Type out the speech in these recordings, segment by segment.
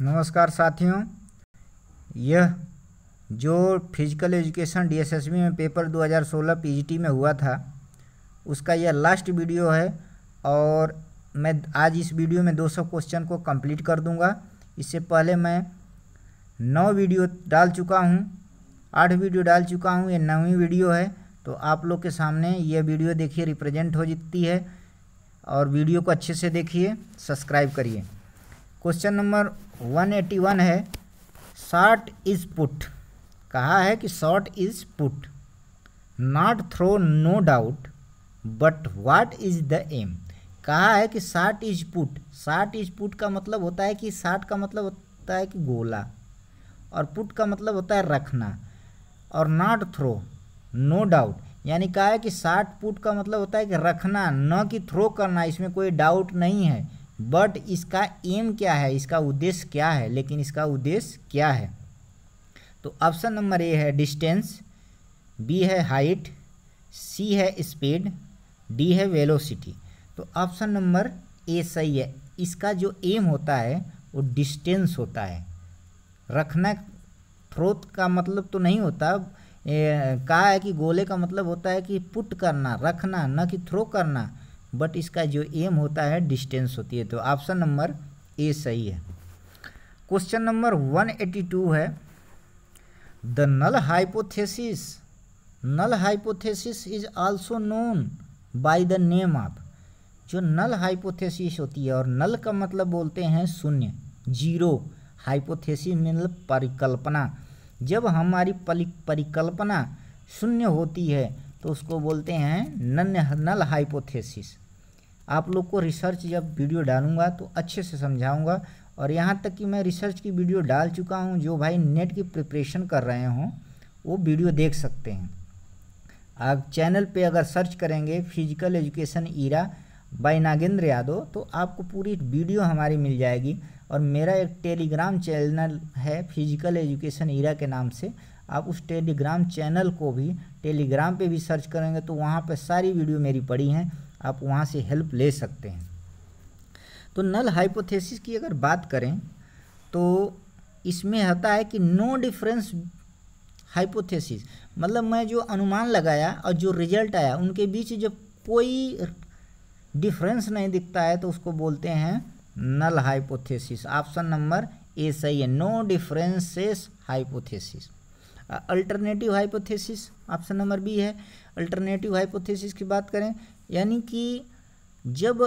नमस्कार साथियों यह जो फिजिकल एजुकेशन डीएसएसबी में पेपर 2016 पीजीटी में हुआ था उसका यह लास्ट वीडियो है और मैं आज इस वीडियो में 200 क्वेश्चन को कंप्लीट कर दूंगा इससे पहले मैं नौ वीडियो डाल चुका हूं आठ वीडियो डाल चुका हूं ये नौवीं वीडियो है तो आप लोग के सामने यह वीडियो देखिए रिप्रेजेंट हो जाती है और वीडियो को अच्छे से देखिए सब्सक्राइब करिए क्वेश्चन नंबर 181 है शॉर्ट इज पुट कहा है कि shot is put not throw no doubt but what is the aim कहा है कि shot is put shot is put का मतलब होता है कि शॉर्ट का मतलब होता है कि गोला और पुट का मतलब होता है रखना और नॉट थ्रो नो डाउट यानी कहा है कि शॉर्ट पुट का मतलब होता है कि रखना न कि थ्रो करना इसमें कोई डाउट नहीं है बट इसका एम क्या है इसका उद्देश्य क्या है लेकिन इसका उद्देश्य क्या है तो ऑप्शन नंबर ए है डिस्टेंस बी है हाइट सी है स्पीड डी है वेलोसिटी तो ऑप्शन नंबर ए सही है इसका जो एम होता है वो डिस्टेंस होता है रखना थ्रोथ का मतलब तो नहीं होता कहा है कि गोले का मतलब होता है कि पुट करना रखना न कि थ्रो करना बट इसका जो एम होता है डिस्टेंस होती है तो ऑप्शन नंबर ए सही है क्वेश्चन नंबर 182 है the null hypothesis null hypothesis is also known by the name of जो नल हाइपोथेसिस होती है और नल का मतलब बोलते हैं शून्य जीरो हाइपोथेसिस मतलब परिकल्पना जब हमारी परिकल्पना शून्य होती है तो उसको बोलते हैं नन नल हाइपोथेसिस आप लोग को रिसर्च जब वीडियो डालूंगा तो अच्छे से समझाऊंगा और यहाँ तक कि मैं रिसर्च की वीडियो डाल चुका हूँ जो भाई नेट की प्रिपरेशन कर रहे हों वो वीडियो देख सकते हैं आप चैनल पे अगर सर्च करेंगे physical education era by Nagendra Yadav तो आपको पूरी वीडियो हमारी मिल जाएगी और मेरा एक टेलीग्राम चैनल है फिजिकल एजुकेशन ईरा के नाम से आप उस टेलीग्राम चैनल को भी टेलीग्राम पे भी सर्च करेंगे तो वहाँ पे सारी वीडियो मेरी पड़ी हैं आप वहाँ से हेल्प ले सकते हैं तो नल हाइपोथेसिस की अगर बात करें तो इसमें होता है कि नो डिफरेंस हाइपोथेसिस मतलब मैं जो अनुमान लगाया और जो रिजल्ट आया उनके बीच जब कोई डिफरेंस नहीं दिखता है तो उसको बोलते हैं null hypothesis option number A सही है no differences hypothesis alternative hypothesis option number B है अल्टरनेटिव हाइपोथेसिस की बात करें यानी कि जब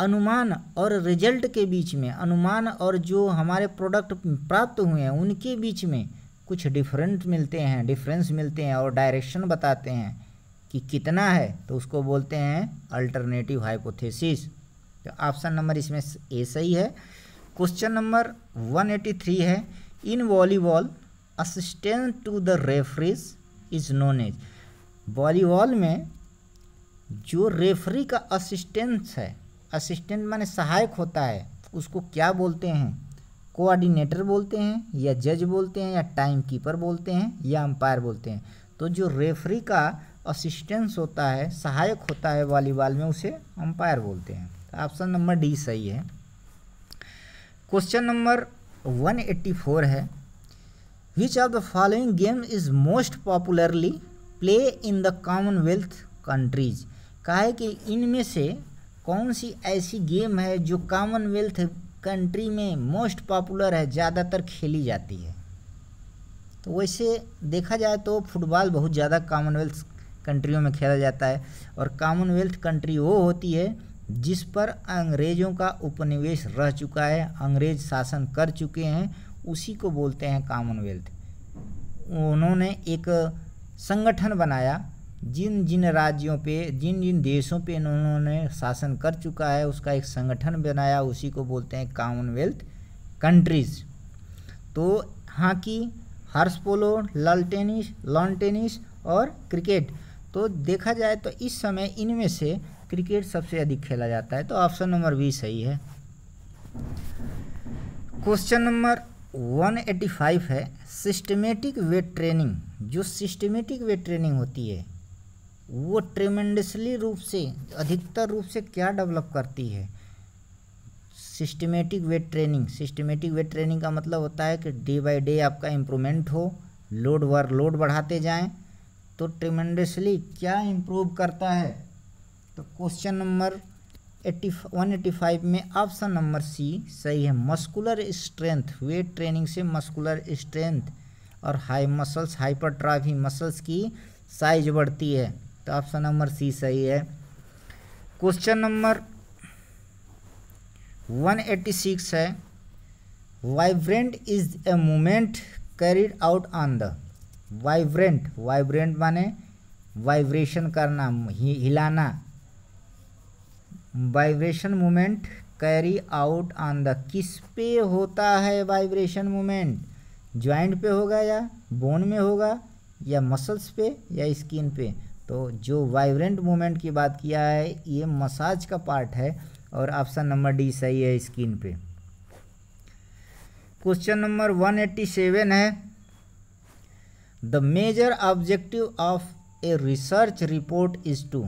अनुमान और रिजल्ट के बीच में अनुमान और जो हमारे प्रोडक्ट प्राप्त हुए हैं उनके बीच में कुछ डिफरेंट मिलते हैं डिफरेंस मिलते हैं और डायरेक्शन बताते हैं कि कितना है तो उसको बोलते हैं अल्टरनेटिव हाइपोथेसिस तो ऑप्शन नंबर इसमें ए सही है क्वेश्चन नंबर 183 है in volleyball assistant to the referees is known as volleyball में जो रेफरी का असिस्टेंस है असिस्टेंट माने सहायक होता है उसको क्या बोलते हैं कोऑर्डिनेटर बोलते हैं या जज बोलते हैं या टाइम कीपर बोलते हैं या अंपायर बोलते हैं तो जो रेफरी का असिस्टेंस होता है सहायक होता है वॉलीबॉल में उसे अंपायर बोलते हैं ऑप्शन नंबर डी सही है क्वेश्चन नंबर 184 है which of the following game is most popularly play in the commonwealth countries कहा है कि इनमें से कौन सी ऐसी गेम है जो कॉमनवेल्थ कंट्री में मोस्ट पॉपुलर है ज़्यादातर खेली जाती है तो वैसे देखा जाए तो फुटबॉल बहुत ज़्यादा कॉमनवेल्थ कंट्रियों में खेला जाता है और कॉमनवेल्थ कंट्री वो होती है जिस पर अंग्रेज़ों का उपनिवेश रह चुका है अंग्रेज शासन कर चुके हैं उसी को बोलते हैं कॉमनवेल्थ उन्होंने एक संगठन बनाया जिन जिन राज्यों पे जिन जिन देशों पे इन्होंने शासन कर चुका है उसका एक संगठन बनाया उसी को बोलते हैं कॉमनवेल्थ कंट्रीज तो हॉकी हाँ हर्स पोलो लल टेनिस लॉन टेनिस और क्रिकेट तो देखा जाए तो इस समय इनमें से क्रिकेट सबसे अधिक खेला जाता है तो ऑप्शन नंबर बी सही है क्वेश्चन नंबर 185 है सिस्टमेटिक वेट ट्रेनिंग जो सिस्टमेटिक वेट ट्रेनिंग होती है वो ट्रेमेंडसली रूप से अधिकतर रूप से क्या डेवलप करती है systematic weight training systematic weight training का मतलब होता है कि डे बाय डे आपका इम्प्रूवमेंट हो लोड वर्क लोड बढ़ाते जाएं तो ट्रेमेंडसली क्या इम्प्रूव करता है तो question number eighty one eighty five में ऑप्शन नंबर सी सही है मस्कुलर स्ट्रेंथ वेट ट्रेनिंग से मस्कुलर स्ट्रेंथ और हाई मसल्स हाइपर मसल्स की साइज बढ़ती है तो ऑप्शन नंबर सी सही है क्वेश्चन नंबर 186 है vibrant is a moment carried out on the vibrant vibrant माने वाइब्रेशन करना हिलाना vibration moment carry out on the किस पे होता है वाइब्रेशन मोमेंट ज्वाइंट पे होगा या बोन में होगा या मसल्स पे या स्किन पे तो जो वाइब्रेंट मूवमेंट की बात किया है ये मसाज का पार्ट है और ऑप्शन नंबर डी सही है स्किन पे क्वेश्चन नंबर 187 है the major objective of a research report is to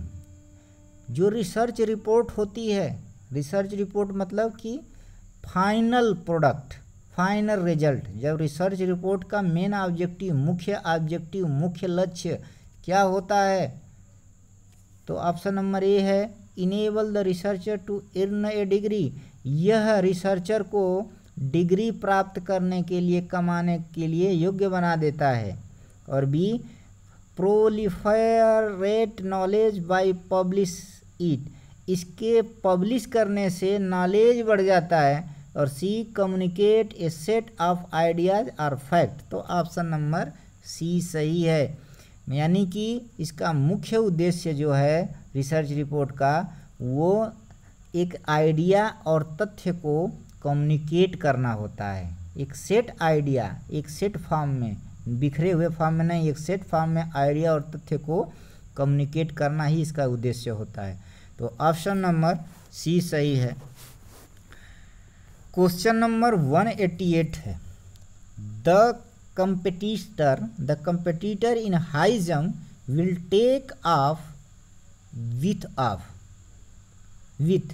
जो रिसर्च रिपोर्ट होती है रिसर्च रिपोर्ट मतलब कि फाइनल प्रोडक्ट फाइनल रिजल्ट जब रिसर्च रिपोर्ट का मेन ऑब्जेक्टिव मुख्य ऑब्जेक्टिव मुख्य लक्ष्य क्या होता है तो ऑप्शन नंबर ए है enable the researcher to earn a degree यह रिसर्चर को डिग्री प्राप्त करने के लिए कमाने के लिए योग्य बना देता है और B proliferate knowledge by publish it इसके पब्लिश करने से नॉलेज बढ़ जाता है और C communicate a set of ideas or fact तो ऑप्शन नंबर सी सही है यानी कि इसका मुख्य उद्देश्य जो है रिसर्च रिपोर्ट का वो एक आइडिया और तथ्य को कम्युनिकेट करना होता है एक सेट आइडिया एक सेट फॉर्म में बिखरे हुए फॉर्म में नहीं एक सेट फॉर्म में आइडिया और तथ्य को कम्युनिकेट करना ही इसका उद्देश्य होता है तो ऑप्शन नंबर सी सही है क्वेश्चन नंबर 188 है the competitor the competitor in high jump will take off with off with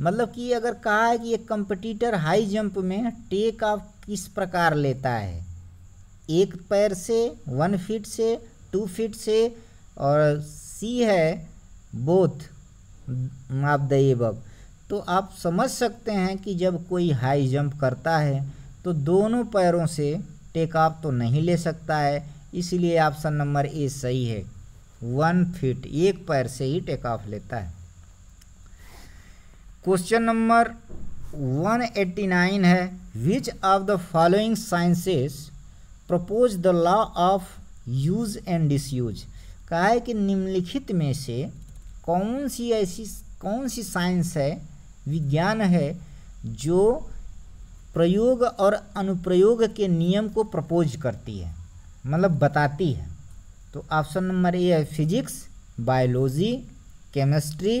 मतलब कि अगर कहा है कि एक कंपटीटर हाई जंप में टेक ऑफ किस प्रकार लेता है एक पैर से वन फीट से टू फीट से और सी है बोथ आप द तो आप समझ सकते हैं कि जब कोई हाई जंप करता है तो दोनों पैरों से टेक ऑफ तो नहीं ले सकता है इसलिए ऑप्शन नंबर ए सही है वन फीट एक पैर से ही टेक ऑफ लेता है क्वेश्चन नंबर 189 है which of the following sciences propose the law of use and disuse कहा है कि निम्नलिखित में से कौन सी ऐसी कौन सी साइंस है विज्ञान है जो प्रयोग और अनुप्रयोग के नियम को प्रपोज करती है मतलब बताती है तो ऑप्शन नंबर ए है फिजिक्स बायोलॉजी केमिस्ट्री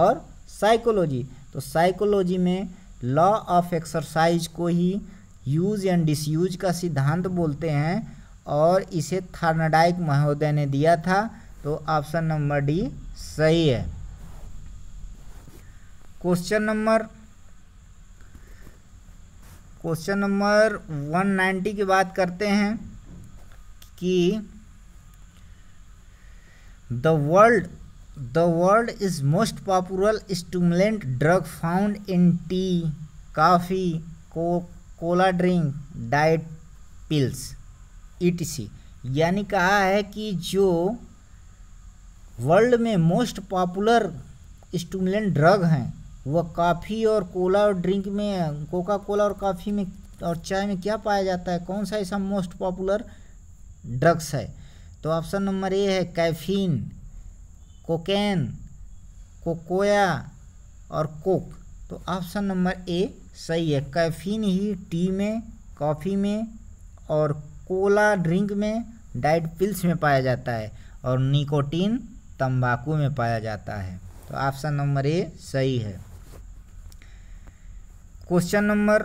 और साइकोलॉजी तो साइकोलॉजी में लॉ ऑफ एक्सरसाइज को ही यूज एंड डिसयूज का सिद्धांत बोलते हैं और इसे थर्नाडाइक महोदय ने दिया था तो ऑप्शन नंबर डी सही है क्वेश्चन नंबर क्वेश्चन नंबर 190 की बात करते हैं कि the world the world is most popular stimulant drug found in tea coffee को कोला ड्रिंक डाइट पिल्स ई यानी कहा है कि जो वर्ल्ड में मोस्ट पॉपुलर स्टूमुलेंट ड्रग हैं वह काफ़ी और कोला और ड्रिंक में कोका कोला और काफ़ी में और चाय में क्या पाया जाता है कौन सा ऐसा मोस्ट पॉपुलर ड्रग्स है तो ऑप्शन नंबर ए है कैफीन कोकेन कोकोया और कोक तो ऑप्शन नंबर ए सही है कैफीन ही टी में कॉफ़ी में और कोला ड्रिंक में डाइट पिल्स में पाया जाता है और निकोटीन तंबाकू में पाया जाता है तो ऑप्शन नंबर ए सही है क्वेश्चन नंबर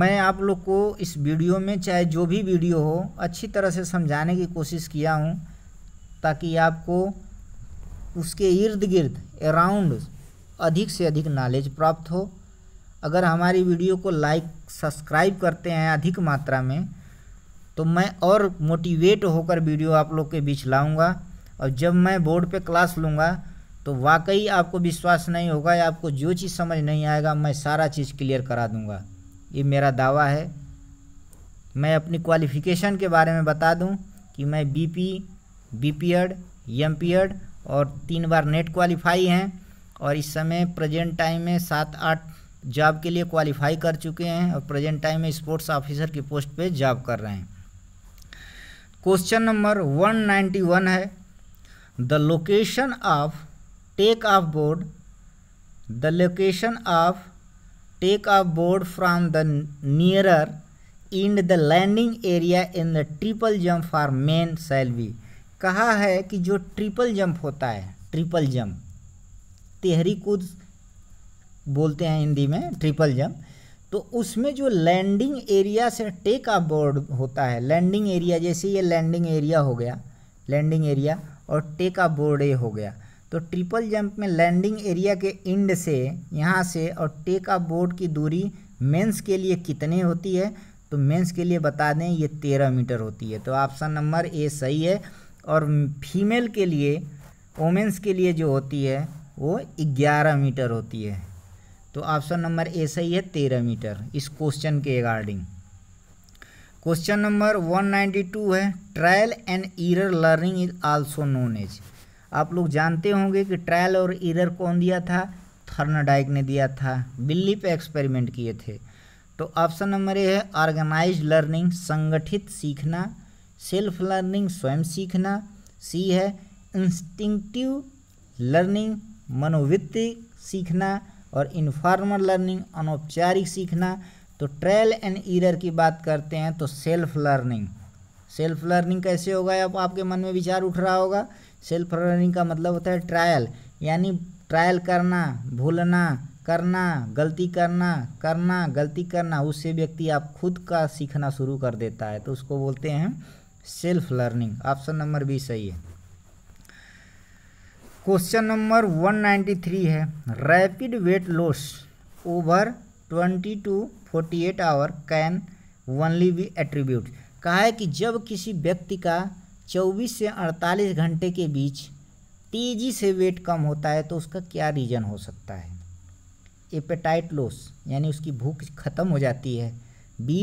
मैं आप लोग को इस वीडियो में चाहे जो भी वीडियो हो अच्छी तरह से समझाने की कोशिश किया हूँ ताकि आपको उसके इर्द गिर्द अराउंड अधिक से अधिक नॉलेज प्राप्त हो अगर हमारी वीडियो को लाइक सब्सक्राइब करते हैं अधिक मात्रा में तो मैं और मोटिवेट होकर वीडियो आप लोग के बीच लाऊंगा और जब मैं बोर्ड पे क्लास लूँगा तो वाकई आपको विश्वास नहीं होगा या आपको जो चीज़ समझ नहीं आएगा मैं सारा चीज़ क्लियर करा दूंगा ये मेरा दावा है मैं अपनी क्वालिफ़िकेशन के बारे में बता दूं कि मैं बीपी बीपीएड एमपीएड और तीन बार नेट क्वालिफाई हैं और इस समय प्रेजेंट टाइम में सात आठ जॉब के लिए क्वालिफाई कर चुके हैं और प्रेजेंट टाइम में स्पोर्ट्स ऑफिसर की पोस्ट पर जॉब कर रहे हैं क्वेश्चन नंबर 191 है the location of take off board the location of take off board from the nearer end the landing area in the triple jump for men shall be कहा है कि जो triple jump होता है triple jump तिहरी कूद बोलते हैं हिंदी में ट्रिपल जंप तो उसमें जो लैंडिंग एरिया से टेक ऑफ बोर्ड होता है लैंडिंग एरिया जैसे ये लैंडिंग एरिया हो गया लैंडिंग एरिया और टेक ऑफ बोर्ड ये हो गया तो ट्रिपल जंप में लैंडिंग एरिया के इंड से यहाँ से और टेक ऑफ बोर्ड की दूरी मेंस के लिए कितने होती है तो मेंस के लिए बता दें ये तेरह मीटर होती है तो ऑप्शन नंबर ए सही है और फीमेल के लिए वोमेंस के लिए जो होती है वो ग्यारह मीटर होती है तो ऑप्शन नंबर ए सही है तेरह मीटर इस क्वेश्चन के रिगार्डिंग क्वेश्चन नंबर 192 है trial and error learning is also known as आप लोग जानते होंगे कि ट्रायल और इरर कौन दिया था थर्नाडाइक ने दिया था बिल्ली पे एक्सपेरिमेंट किए थे तो ऑप्शन नंबर ए है ऑर्गेनाइज लर्निंग संगठित सीखना सेल्फ लर्निंग स्वयं सीखना सी है इंस्टिंक्टिव लर्निंग मनोवृत्ति सीखना और इनफॉर्मल लर्निंग अनौपचारिक सीखना तो ट्रायल एंड ईरर की बात करते हैं तो सेल्फ लर्निंग सेल्फ लर्निंग कैसे होगा अब आपके मन में विचार उठ रहा होगा सेल्फ लर्निंग का मतलब होता है ट्रायल यानी ट्रायल करना भूलना करना गलती करना करना गलती करना उससे व्यक्ति आप खुद का सीखना शुरू कर देता है तो उसको बोलते हैं self learning option number B सही है क्वेश्चन नंबर 193 है rapid weight loss over 20 to 48 hour can only be attribute कहा है कि जब किसी व्यक्ति का 24 से 48 घंटे के बीच तेज़ी से वेट कम होता है तो उसका क्या रीज़न हो सकता है एपेटाइट लॉस यानी उसकी भूख ख़त्म हो जाती है B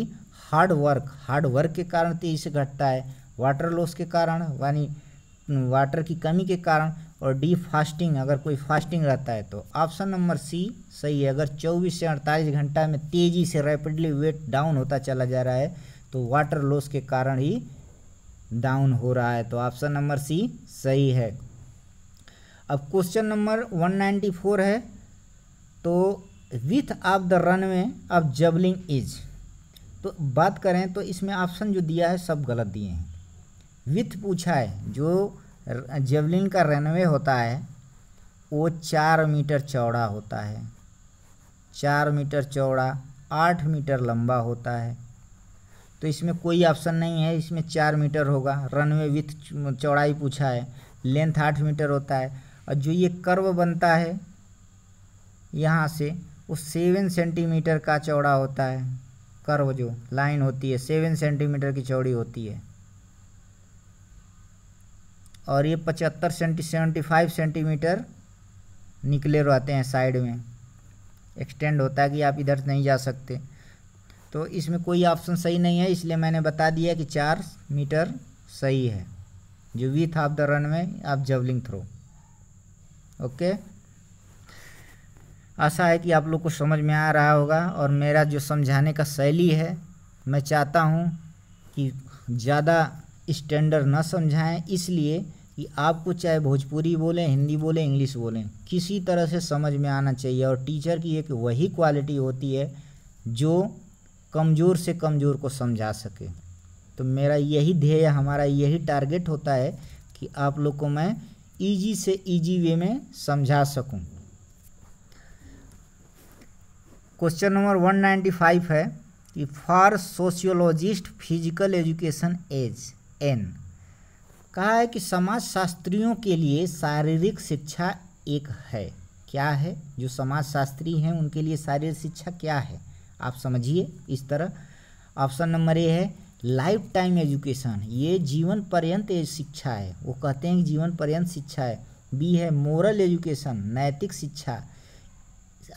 hard work hard work के कारण तेज़ी से घटता है वाटर लॉस के कारण यानी वाटर की कमी के कारण और डी फास्टिंग अगर कोई फास्टिंग रहता है तो ऑप्शन नंबर सी सही है अगर 24 से 48 घंटा में तेज़ी से रैपिडली वेट डाउन होता चला जा रहा है तो वाटर लॉस के कारण ही डाउन हो रहा है तो ऑप्शन नंबर सी सही है अब क्वेश्चन नंबर 194 है तो विथ ऑफ द रन में अब जबलिंग इज तो बात करें तो इसमें ऑप्शन जो दिया है सब गलत दिए हैं विथ पूछा है जो जेवलिन का रनवे होता है वो चार मीटर चौड़ा होता है चार मीटर चौड़ा आठ मीटर लंबा होता है तो इसमें कोई ऑप्शन नहीं है इसमें चार मीटर होगा रनवे विथ चौड़ाई पूछा है लेंथ आठ मीटर होता है और जो ये कर्व बनता है यहाँ से वो सेवन सेंटीमीटर का चौड़ा होता है कर्व जो लाइन होती है सेवन सेंटीमीटर की चौड़ी होती है और ये पचहत्तर सेंटी सेवेंटी फाइव सेंटीमीटर निकले रहते हैं साइड में एक्सटेंड होता है कि आप इधर नहीं जा सकते तो इसमें कोई ऑप्शन सही नहीं है इसलिए मैंने बता दिया कि चार मीटर सही है जो विथ ऑफ द रन में आप जवलिंग थ्रो ओके आशा है कि आप लोग को समझ में आ रहा होगा और मेरा जो समझाने का शैली है मैं चाहता हूँ कि ज़्यादा स्टैंडर्ड ना समझाएं इसलिए कि आपको चाहे भोजपुरी बोलें हिंदी बोलें इंग्लिश बोलें किसी तरह से समझ में आना चाहिए और टीचर की एक वही क्वालिटी होती है जो कमज़ोर से कमज़ोर को समझा सके तो मेरा यही ध्येय हमारा यही टारगेट होता है कि आप लोग को मैं इजी से इजी वे में समझा सकूं। क्वेश्चन नंबर 195 है कि for sociologist physical education as an कहा है कि समाज शास्त्रियों के लिए शारीरिक शिक्षा एक है क्या है जो समाज शास्त्री हैं उनके लिए शारीरिक शिक्षा क्या है आप समझिए इस तरह ऑप्शन नंबर ए है लाइफ टाइम एजुकेशन ये जीवन पर्यंत शिक्षा है वो कहते हैं कि जीवन पर्यंत शिक्षा है बी है मोरल एजुकेशन नैतिक शिक्षा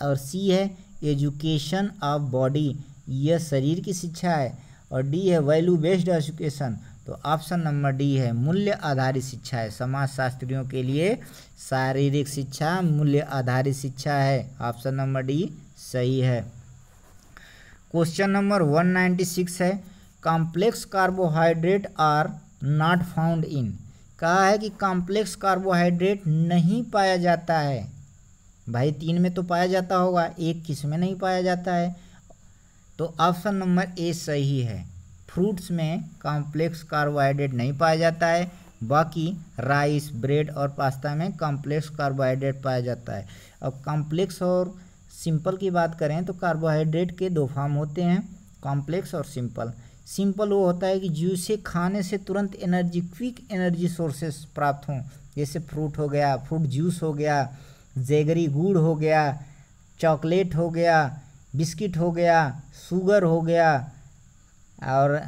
और सी है एजुकेशन ऑफ बॉडी यह शरीर की शिक्षा है और डी है वैल्यू बेस्ड एजुकेशन तो ऑप्शन नंबर डी है मूल्य आधारित शिक्षा है समाजशास्त्रियों के लिए शारीरिक शिक्षा मूल्य आधारित शिक्षा है ऑप्शन नंबर डी सही है question number one ninety six है complex carbohydrate are not found in कहा है कि कॉम्प्लेक्स कार्बोहाइड्रेट नहीं पाया जाता है भाई तीन में तो पाया जाता होगा एक किस में नहीं पाया जाता है तो ऑप्शन नंबर ए सही है फ्रूट्स में कॉम्प्लेक्स कार्बोहाइड्रेट नहीं पाया जाता है बाकी राइस ब्रेड और पास्ता में कॉम्प्लेक्स कार्बोहाइड्रेट पाया जाता है अब कॉम्प्लेक्स और सिंपल की बात करें तो कार्बोहाइड्रेट के दो फॉर्म होते हैं कॉम्प्लेक्स और सिंपल सिंपल वो होता है कि जूसे खाने से तुरंत एनर्जी क्विक एनर्जी सोर्सेस प्राप्त हों जैसे फ्रूट हो गया फ्रूट जूस हो गया जेगरी गुड़ हो गया चॉकलेट हो गया बिस्किट हो गया शुगर हो गया और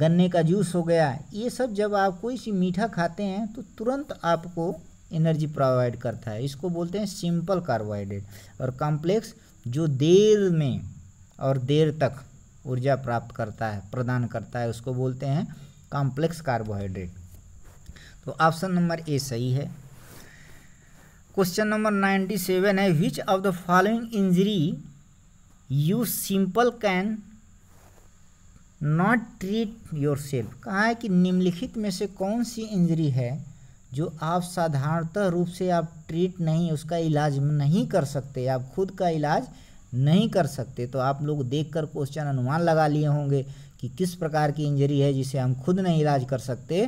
गन्ने का जूस हो गया ये सब जब आप कोई सी मीठा खाते हैं तो तुरंत आपको एनर्जी प्रोवाइड करता है इसको बोलते हैं सिंपल कार्बोहाइड्रेट और कॉम्प्लेक्स जो देर में और देर तक ऊर्जा प्राप्त करता है प्रदान करता है उसको बोलते हैं कॉम्प्लेक्स कार्बोहाइड्रेट तो ऑप्शन नंबर ए सही है क्वेश्चन नंबर नाइन्टी सेवन है which of the following injury you simple can not treat yourself कहा है कि निम्नलिखित में से कौन सी इंजरी है जो आप साधारणतः रूप से आप ट्रीट नहीं उसका इलाज नहीं कर सकते आप खुद का इलाज नहीं कर सकते तो आप लोग देखकर क्वेश्चन अनुमान लगा लिए होंगे कि किस प्रकार की इंजरी है जिसे हम खुद नहीं इलाज कर सकते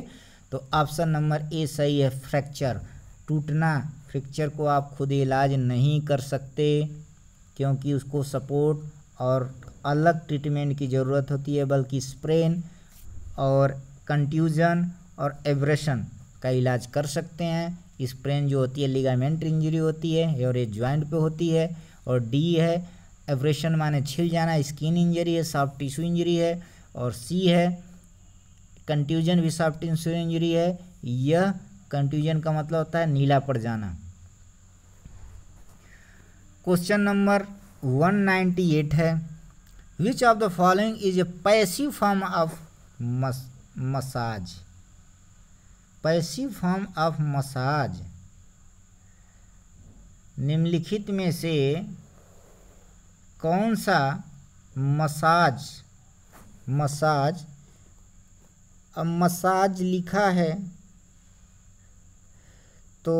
तो ऑप्शन नंबर ए सही है फ्रैक्चर टूटना फ्रैक्चर को आप खुद इलाज नहीं कर सकते क्योंकि उसको सपोर्ट और अलग ट्रीटमेंट की ज़रूरत होती है बल्कि स्प्रेन और कंट्यूजन और एब्रेशन का इलाज कर सकते हैं स्प्रेन जो होती है लिगामेंट इंजरी होती है और ये ज्वाइंट पे होती है और डी है एब्रेशन माने छिल जाना स्किन इंजरी है सॉफ्ट टिश्यू इंजरी है और सी है कंट्यूजन भी सॉफ्ट टिश्यू इंजरी है यह कंट्यूजन का मतलब होता है नीला पड़ जाना क्वेश्चन नंबर 198 है which of the following is a passive form of massage passive form of massage निम्नलिखित में से कौन सा मसाज मसाज अब मसाज लिखा है तो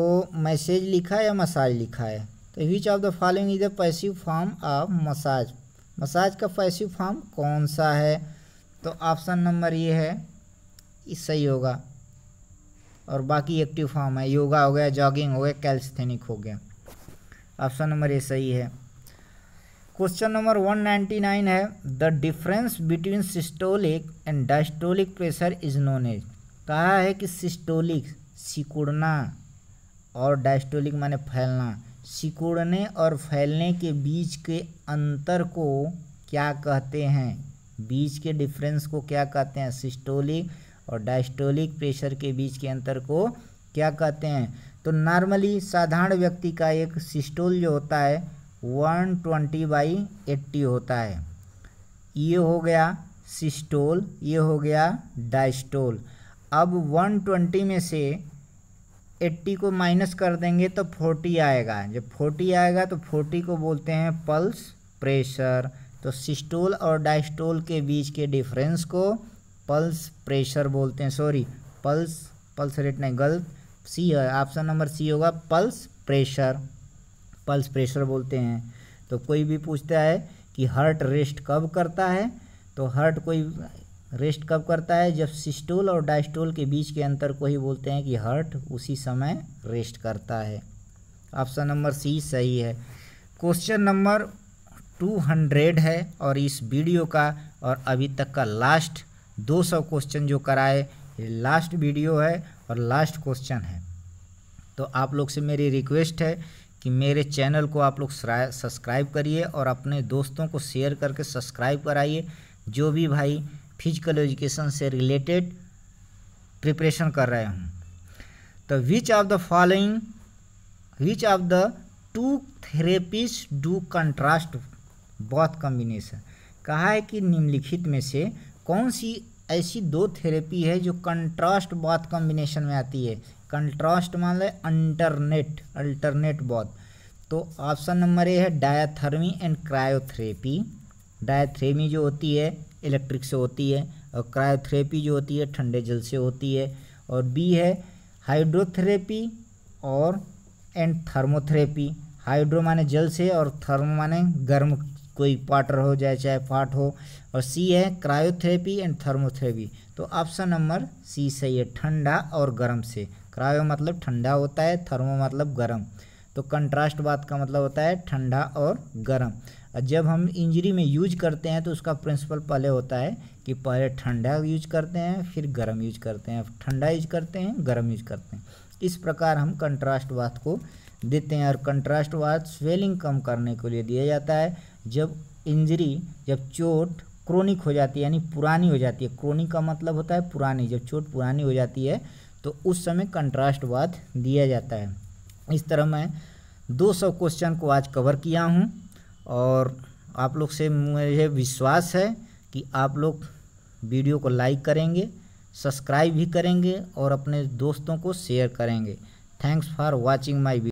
मैसेज लिखा है या मसाज लिखा है तो which of the following is the passive form of massage massage का पैसिव फॉर्म कौन सा है तो ऑप्शन नंबर ये है सही होगा और बाकी एक्टिव फॉर्म है योगा हो गया जॉगिंग हो गया कैल्स्थेनिक हो गया ऑप्शन नंबर ए सही है क्वेश्चन नंबर 199 है the difference between systolic and diastolic pressure is known as कहा है कि सिस्टोलिक सिकुड़ना और डायस्टोलिक माने फैलना सिकुड़ने और फैलने के बीच के अंतर को क्या कहते हैं बीच के डिफरेंस को क्या कहते हैं सिस्टोलिक और डायस्टोलिक प्रेशर के बीच के अंतर को क्या कहते हैं तो नॉर्मली साधारण व्यक्ति का एक सिस्टोल जो होता है वन ट्वेंटी बाई एट्टी होता है ये हो गया सिस्टोल ये हो गया डायस्टोल अब वन ट्वेंटी में से एट्टी को माइनस कर देंगे तो फोर्टी आएगा जब फोर्टी आएगा तो फोर्टी को बोलते हैं पल्स प्रेशर तो सिस्टोल और डायस्टोल के बीच के डिफरेंस को पल्स प्रेशर बोलते हैं सॉरी पल्स पल्स रेट नहीं गलत सी है ऑप्शन नंबर सी होगा पल्स प्रेशर पल्स प्रेशर बोलते हैं तो कोई भी पूछता है कि हार्ट रेस्ट कब करता है तो हार्ट कोई रेस्ट कब करता है जब सिस्टोल और डायस्टोल के बीच के अंतर को ही बोलते हैं कि हार्ट उसी समय रेस्ट करता है ऑप्शन नंबर सी सही है क्वेश्चन नंबर टू हंड्रेड है और इस वीडियो का और अभी तक का लास्ट दो सौ क्वेश्चन जो कराए ये लास्ट वीडियो है और लास्ट क्वेश्चन है तो आप लोग से मेरी रिक्वेस्ट है कि मेरे चैनल को आप लोग सब्सक्राइब करिए और अपने दोस्तों को शेयर करके सब्सक्राइब कराइए जो भी भाई फिजिकल एजुकेशन से रिलेटेड प्रिपरेशन कर रहे हूँ तो which of the following which of the two therapies do contrast बहुत कॉम्बिनेशन कहा है कि निम्नलिखित में से कौन सी ऐसी दो थेरेपी है जो कंट्रास्ट बॉथ कॉम्बिनेशन में आती है कंट्रास्ट मान लें अल्टरनेट अल्टरनेट बॉथ तो ऑप्शन नंबर ए है डायाथर्मी एंड क्रायोथेरेपी डायाथर्मी जो होती है इलेक्ट्रिक से होती है और क्रायोथेरेपी जो होती है ठंडे जल से होती है और बी है हाइड्रोथेरेपी और एंड थर्मोथेरेपी हाइड्रो माने जल से और थर्मो माने गर्म कोई पाटर हो जाए चाहे फाट हो और सी है क्रायोथेरेपी एंड थर्मोथेरेपी तो ऑप्शन नंबर सी सही है ठंडा और गर्म से क्रायो मतलब ठंडा होता है थर्मो मतलब गर्म तो कंट्रास्ट बात का मतलब होता है ठंडा और गर्म और जब हम इंजरी में यूज करते हैं तो उसका प्रिंसिपल पहले होता है कि पहले ठंडा यूज करते हैं फिर गर्म यूज करते हैं ठंडा यूज करते हैं गर्म यूज करते हैं इस प्रकार हम कंट्रास्ट बात को देते हैं और कंट्रास्ट बात स्वेलिंग कम करने के लिए दिया जाता है जब इंजरी जब चोट क्रोनिक हो जाती है यानी पुरानी हो जाती है क्रोनिक का मतलब होता है पुरानी जब चोट पुरानी हो जाती है तो उस समय कंट्रास्टवाद दिया जाता है इस तरह मैं 200 क्वेश्चन को आज कवर किया हूँ और आप लोग से मुझे विश्वास है कि आप लोग वीडियो को लाइक करेंगे सब्सक्राइब भी करेंगे और अपने दोस्तों को शेयर करेंगे थैंक्स फॉर वॉचिंग माई